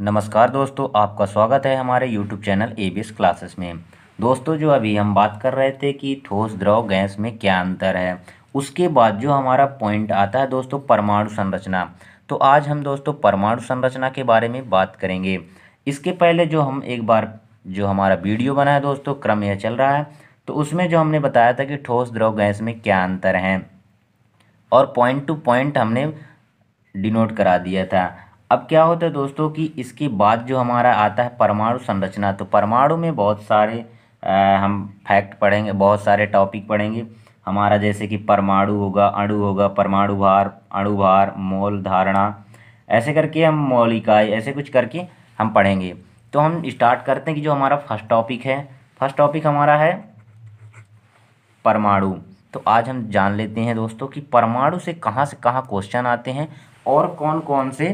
नमस्कार दोस्तों आपका स्वागत है हमारे YouTube channel A B classes में दोस्तों जो अभी हम बात कर रहे थे कि ठोस द्रव गैस में क्या अंतर है उसके बाद जो हमारा पॉइंट आता है दोस्तों परमाणु संरचना तो आज हम दोस्तों परमाणु संरचना के बारे में बात करेंगे इसके पहले जो हम एक बार जो हमारा वीडियो बना है दोस्तों क्रम यह चल रहा है तो उसमें जो हमने बताया था कि ठोस द्रव गैस में क्या अंतर हैं और पॉइंट टू पॉइंट हमने डिनोट करा दिया था अब क्या होता है दोस्तों कि इसके बाद जो हमारा आता है परमाणु संरचना तो परमाणु में बहुत सारे आ, हम फैक्ट पढ़ेंगे बहुत सारे टॉपिक पढ़ेंगे हमारा जैसे कि परमाणु होगा अणु होगा परमाणु भार अणु भार मोल धारणा ऐसे करके हम मौलिकाई ऐसे कुछ करके हम पढ़ेंगे तो हम स्टार्ट करते हैं कि जो हमारा फर्स्ट टॉपिक है फर्स्ट टॉपिक हमारा है परमाणु तो आज हम जान लेते हैं दोस्तों कि परमाणु से कहाँ से कहाँ क्वेश्चन आते हैं और कौन कौन से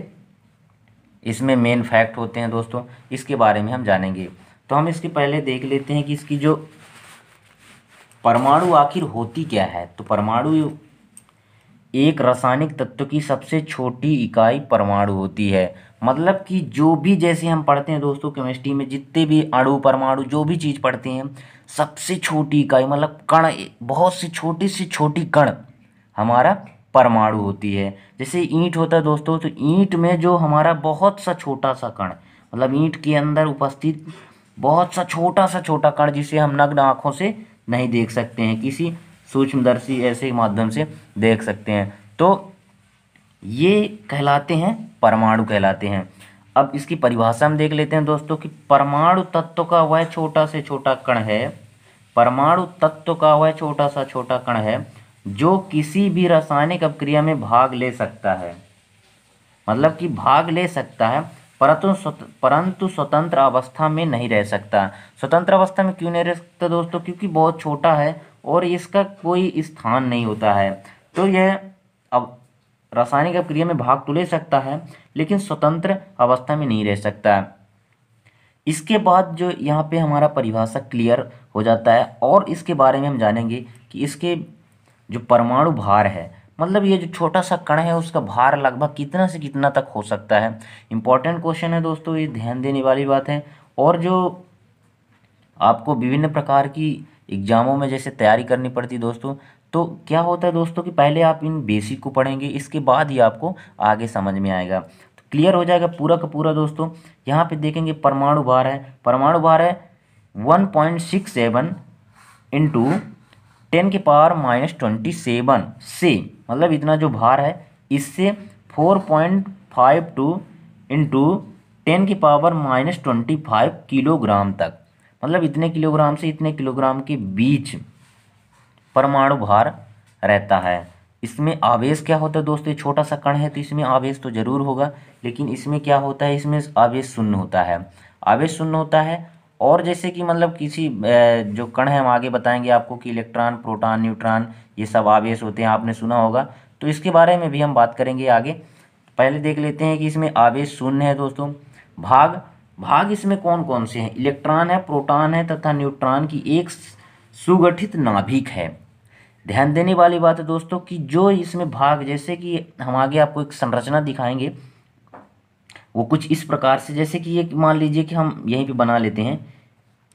इसमें मेन फैक्ट होते हैं दोस्तों इसके बारे में हम जानेंगे तो हम इसके पहले देख लेते हैं कि इसकी जो परमाणु आखिर होती क्या है तो परमाणु एक रासायनिक तत्व की सबसे छोटी इकाई परमाणु होती है मतलब कि जो भी जैसे हम पढ़ते हैं दोस्तों केमिस्ट्री में जितने भी अणु परमाणु जो भी चीज़ पढ़ते हैं सबसे छोटी इकाई मतलब कण बहुत से छोटी से छोटी कण हमारा परमाणु होती है जैसे ईंट होता है दोस्तों तो ईंट में जो हमारा बहुत सा छोटा सा कण मतलब ईंट के अंदर उपस्थित बहुत सा छोटा सा छोटा कण जिसे हम नग्न आँखों से नहीं देख सकते हैं किसी सूक्ष्मदर्शी ऐसे माध्यम से देख सकते हैं तो ये कहलाते हैं परमाणु कहलाते हैं अब इसकी परिभाषा हम देख लेते हैं दोस्तों कि परमाणु तत्व का वह छोटा से छोटा कण है परमाणु तत्व का वह छोटा सा छोटा कण है जो किसी भी रासायनिक अपक्रिया में भाग ले सकता है मतलब कि भाग ले सकता है परंतु परंतु स्वतंत्र अवस्था में नहीं रह सकता स्वतंत्र अवस्था में क्यों नहीं रह सकता दोस्तों क्योंकि बहुत छोटा है और इसका कोई स्थान नहीं होता है तो यह अब रासायनिक अपक्रिया में भाग तो ले सकता है लेकिन स्वतंत्र अवस्था में नहीं रह सकता इसके बाद जो यहाँ पे हमारा परिभाषा क्लियर हो जाता है और इसके बारे में हम जानेंगे कि इसके जो परमाणु भार है मतलब ये जो छोटा सा कण है उसका भार लगभग कितना से कितना तक हो सकता है इंपॉर्टेंट क्वेश्चन है दोस्तों ये ध्यान देने वाली बात है और जो आपको विभिन्न प्रकार की एग्ज़ामों में जैसे तैयारी करनी पड़ती है दोस्तों तो क्या होता है दोस्तों कि पहले आप इन बेसिक को पढ़ेंगे इसके बाद ही आपको आगे समझ में आएगा तो क्लियर हो जाएगा पूरा का पूरा दोस्तों यहाँ पे देखेंगे परमाणु भार है परमाणु भार है one point six seven into ten के पावर माइनस ट्वेंटी सेवन से मतलब इतना जो भार है इससे four point five two into ten की power minus twenty five kilogram तक मतलब इतने किलोग्राम से इतने किलोग्राम के बीच परमाणु भार रहता है इसमें आवेश क्या होता है दोस्तों छोटा सा कण है तो इसमें आवेश तो जरूर होगा लेकिन इसमें क्या होता है इसमें आवेश शून्य होता है आवेश शून्य होता है और जैसे कि मतलब किसी जो कण है हम आगे बताएंगे आपको कि इलेक्ट्रॉन प्रोटॉन न्यूट्रॉन ये सब आवेश होते हैं आपने सुना होगा तो इसके बारे में भी हम बात करेंगे आगे पहले देख लेते हैं कि इसमें आवेश शून्य है दोस्तों भाग भाग इसमें कौन कौन से हैं इलेक्ट्रॉन है प्रोटॉन है तथा न्यूट्रॉन की एक सुगठित नाभिक है ध्यान देने वाली बात है दोस्तों कि जो इसमें भाग जैसे कि हम आगे आपको एक संरचना दिखाएंगे वो कुछ इस प्रकार से जैसे कि ये मान लीजिए कि हम यहीं पे बना लेते हैं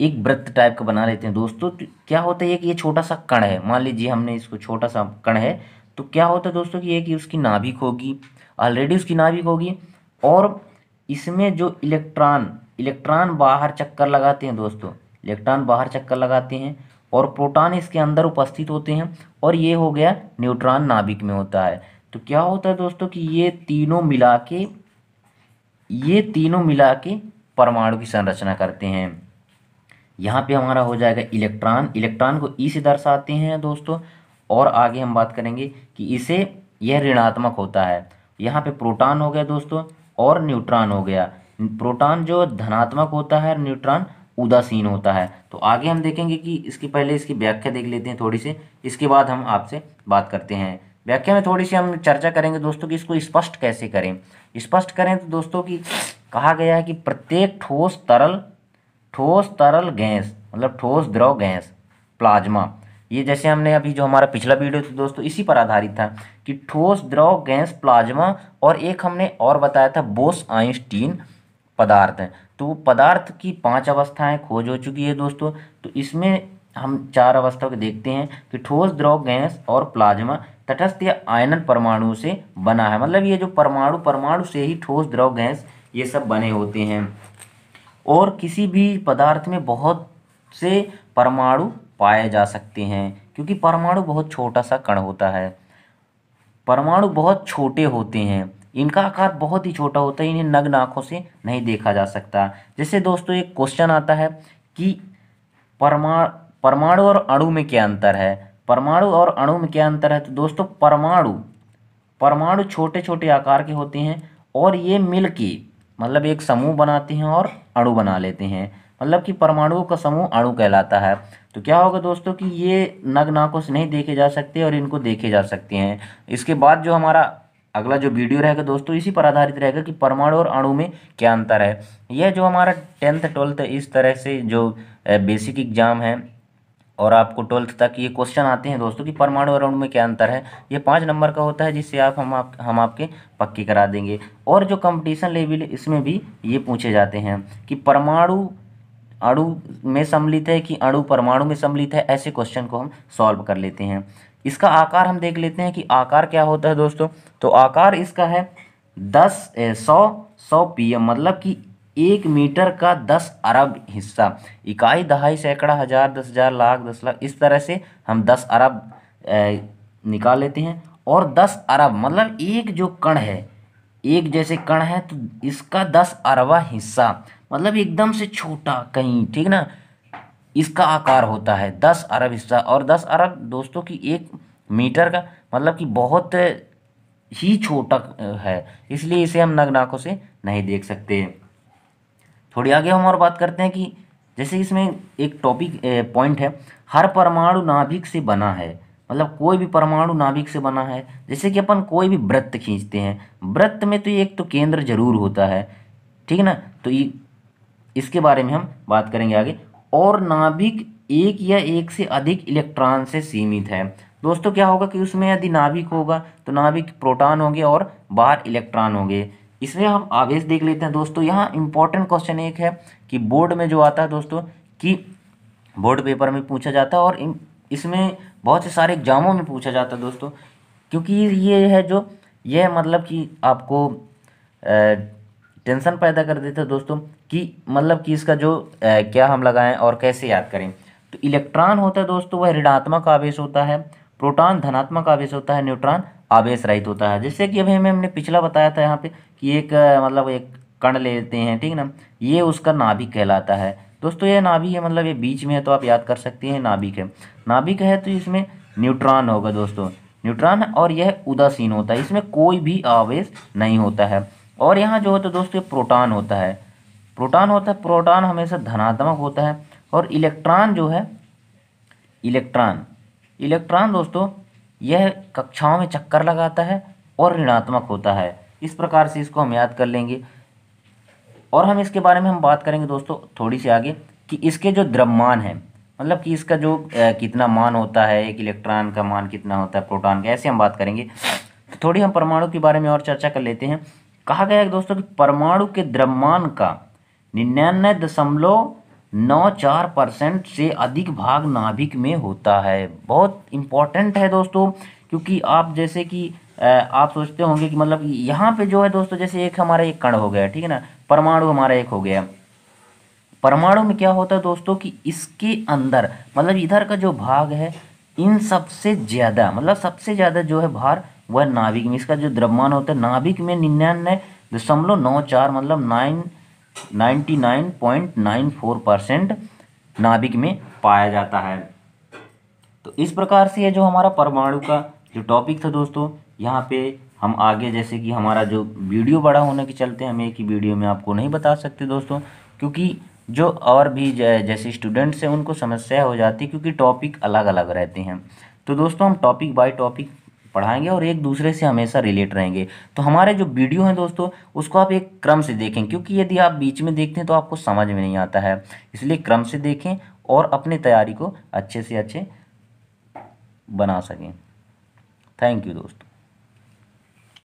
एक वृत्त टाइप का बना लेते हैं दोस्तों तो क्या होता है कि ये छोटा सा कण है मान लीजिए हमने इसको छोटा सा कण है तो क्या होता है दोस्तों कि ये कि उसकी नाभिक होगी ऑलरेडी उसकी नाभिक होगी और इसमें जो इलेक्ट्रॉन इलेक्ट्रॉन बाहर चक्कर लगाते हैं दोस्तों इलेक्ट्रॉन बाहर चक्कर लगाते हैं और प्रोटॉन इसके अंदर उपस्थित होते हैं और ये हो गया न्यूट्रॉन नाभिक में होता है तो क्या होता है दोस्तों कि ये तीनों मिला के ये तीनों मिला के परमाणु की संरचना करते हैं यहाँ पे हमारा हो जाएगा इलेक्ट्रॉन इलेक्ट्रॉन को ई से दर्शाते हैं दोस्तों और आगे हम बात करेंगे कि इसे यह ऋणात्मक होता है यहाँ पे प्रोटॉन हो गया दोस्तों और न्यूट्रॉन हो गया प्रोटॉन जो धनात्मक होता है न्यूट्रॉन उदासीन होता है तो आगे हम देखेंगे कि इसकी पहले इसकी व्याख्या देख लेते हैं थोड़ी सी इसके बाद हम आपसे बात करते हैं व्याख्या में थोड़ी सी हम चर्चा करेंगे दोस्तों कि इसको स्पष्ट कैसे करें स्पष्ट करें तो दोस्तों कि कहा गया है कि प्रत्येक ठोस तरल ठोस तरल गैस मतलब ठोस द्रव गैस प्लाज्मा ये जैसे हमने अभी जो हमारा पिछला वीडियो था दोस्तों इसी पर आधारित था कि ठोस द्रव गैस प्लाज्मा और एक हमने और बताया था बोस आइंस्टीन पदार्थ है तो वो पदार्थ की पांच अवस्थाएं खोज हो चुकी है दोस्तों तो इसमें हम चार अवस्थाओं को देखते हैं कि ठोस द्रव गैस और प्लाज्मा तटस्थ या आयनन परमाणु से बना है मतलब ये जो परमाणु परमाणु से ही ठोस द्रव गैस ये सब बने होते हैं और किसी भी पदार्थ में बहुत से परमाणु पाए जा सकते हैं क्योंकि परमाणु बहुत छोटा सा कण होता है परमाणु बहुत छोटे होते हैं इनका आकार बहुत ही छोटा होता है इन्हें नग्न आँखों से नहीं देखा जा सकता जैसे दोस्तों एक क्वेश्चन आता है कि परमाणु परमाणु और अणु में क्या अंतर है परमाणु और अणु में क्या अंतर है तो दोस्तों परमाणु परमाणु छोटे छोटे आकार के होते हैं और ये मिल के मतलब एक समूह बनाते हैं और अणु बना लेते हैं मतलब कि परमाणुओं का समूह अणु कहलाता है तो क्या होगा दोस्तों कि ये नग से नहीं देखे जा सकते और इनको देखे जा सकते हैं इसके बाद जो हमारा अगला जो वीडियो रहेगा दोस्तों इसी पर आधारित रहेगा कि परमाणु और अणु में क्या अंतर है यह जो हमारा टेंथ ट्वेल्थ इस तरह से जो बेसिक एग्जाम है और आपको ट्वेल्थ तक ये क्वेश्चन आते हैं दोस्तों कि परमाणु और अणु में क्या अंतर है ये पाँच नंबर का होता है जिससे आप हम आप हम आपके पक्के करा देंगे और जो कंपटीशन लेवल इसमें भी ये पूछे जाते हैं कि परमाणु अणु में सम्मिलित है कि अणु परमाणु में सम्मिलित है ऐसे क्वेश्चन को हम सॉल्व कर लेते हैं इसका आकार हम देख लेते हैं कि आकार क्या होता है दोस्तों तो आकार इसका है दस सौ सौ पी मतलब कि एक मीटर का दस अरब हिस्सा इकाई दहाई सैकड़ा हज़ार दस हज़ार लाख दस लाख इस तरह से हम दस अरब निकाल लेते हैं और दस अरब मतलब एक जो कण है एक जैसे कण है तो इसका दस अरबा हिस्सा मतलब एकदम से छोटा कहीं ठीक ना इसका आकार होता है दस अरब हिस्सा और दस अरब दोस्तों की एक मीटर का मतलब कि बहुत ही छोटा है इसलिए इसे हम नग्नाकों से नहीं देख सकते थोड़ी आगे हम और बात करते हैं कि जैसे इसमें एक टॉपिक पॉइंट है हर परमाणु नाभिक से बना है मतलब कोई भी परमाणु नाभिक से बना है जैसे कि अपन कोई भी व्रत खींचते हैं व्रत में तो एक तो केंद्र जरूर होता है ठीक है ना तो ये इसके बारे में हम बात करेंगे आगे और नाभिक एक या एक से अधिक इलेक्ट्रॉन से सीमित है दोस्तों क्या होगा कि उसमें यदि नाभिक होगा तो नाभिक प्रोटॉन होंगे और बाहर इलेक्ट्रॉन होंगे इसमें हम आवेश देख लेते हैं दोस्तों यहाँ इंपॉर्टेंट क्वेश्चन एक है कि बोर्ड में जो आता है दोस्तों कि बोर्ड पेपर में पूछा जाता है और इसमें बहुत से सारे एग्जामों में पूछा जाता है दोस्तों क्योंकि ये है जो यह मतलब कि आपको टेंशन पैदा कर देता है दोस्तों कि मतलब कि इसका जो ए, क्या हम लगाएं और कैसे याद करें तो इलेक्ट्रॉन होता है दोस्तों वह ऋणात्मक आवेश होता है प्रोटॉन धनात्मक आवेश होता है न्यूट्रॉन आवेश रहित होता है जैसे कि अभी हमें हमने पिछला बताया था यहाँ पे कि एक मतलब एक कण लेते हैं ठीक ना ये उसका नाभिक कहलाता है दोस्तों ये नाभिक है मतलब ये बीच में है तो आप याद कर सकते हैं नाभिक है नाभिक है तो इसमें न्यूट्रॉन होगा दोस्तों न्यूट्रॉन है और यह उदासीन होता है इसमें कोई भी आवेश नहीं होता है और यहाँ जो होता है तो दोस्तों प्रोटॉन होता है प्रोटॉन होता है प्रोटॉन हमेशा धनात्मक होता है और इलेक्ट्रॉन जो है इलेक्ट्रॉन इलेक्ट्रॉन दोस्तों यह कक्षाओं में चक्कर लगाता है और ऋणात्मक होता है इस प्रकार से इसको हम याद कर लेंगे और हम इसके बारे में हम बात करेंगे दोस्तों थोड़ी सी आगे कि इसके जो द्रव्यमान है मतलब कि इसका जो कितना मान होता है एक इलेक्ट्रॉन का मान कितना होता है प्रोटॉन का ऐसे हम बात करेंगे तो थोड़ी हम परमाणु के बारे में और चर्चा कर लेते हैं कहा गया है दोस्तों कि परमाणु के द्रव्यमान का निन्यानवे दशमलव नौ चार परसेंट से अधिक भाग नाभिक में होता है बहुत इम्पॉर्टेंट है दोस्तों क्योंकि आप जैसे कि आप सोचते होंगे कि मतलब यहाँ पे जो है दोस्तों जैसे एक हमारा एक कण हो गया ठीक है ना परमाणु हमारा एक हो गया परमाणु में क्या होता है दोस्तों कि इसके अंदर मतलब इधर का जो भाग है इन सबसे ज़्यादा मतलब सबसे ज़्यादा जो है भार वह नाभिक में इसका जो द्रव्यमान होता है नाभिक में निन्यानवे दशमलव नौ चार मतलब nine ninety nine point nine four percent नाभिक में पाया जाता है तो इस प्रकार से ये जो हमारा परमाणु का जो टॉपिक था दोस्तों यहाँ पे हम आगे जैसे कि हमारा जो वीडियो बड़ा होने के चलते हम एक ही वीडियो में आपको नहीं बता सकते दोस्तों क्योंकि जो और भी जैसे स्टूडेंट्स हैं उनको समस्या हो जाती है क्योंकि टॉपिक अलग अलग रहते हैं तो दोस्तों हम टॉपिक बाय टॉपिक पढ़ाएंगे और एक दूसरे से हमेशा रिलेट रहेंगे तो हमारे जो वीडियो हैं दोस्तों उसको आप एक क्रम से देखें क्योंकि यदि आप बीच में देखते हैं तो आपको समझ में नहीं आता है इसलिए क्रम से देखें और अपनी तैयारी को अच्छे से अच्छे बना सकें थैंक यू दोस्तों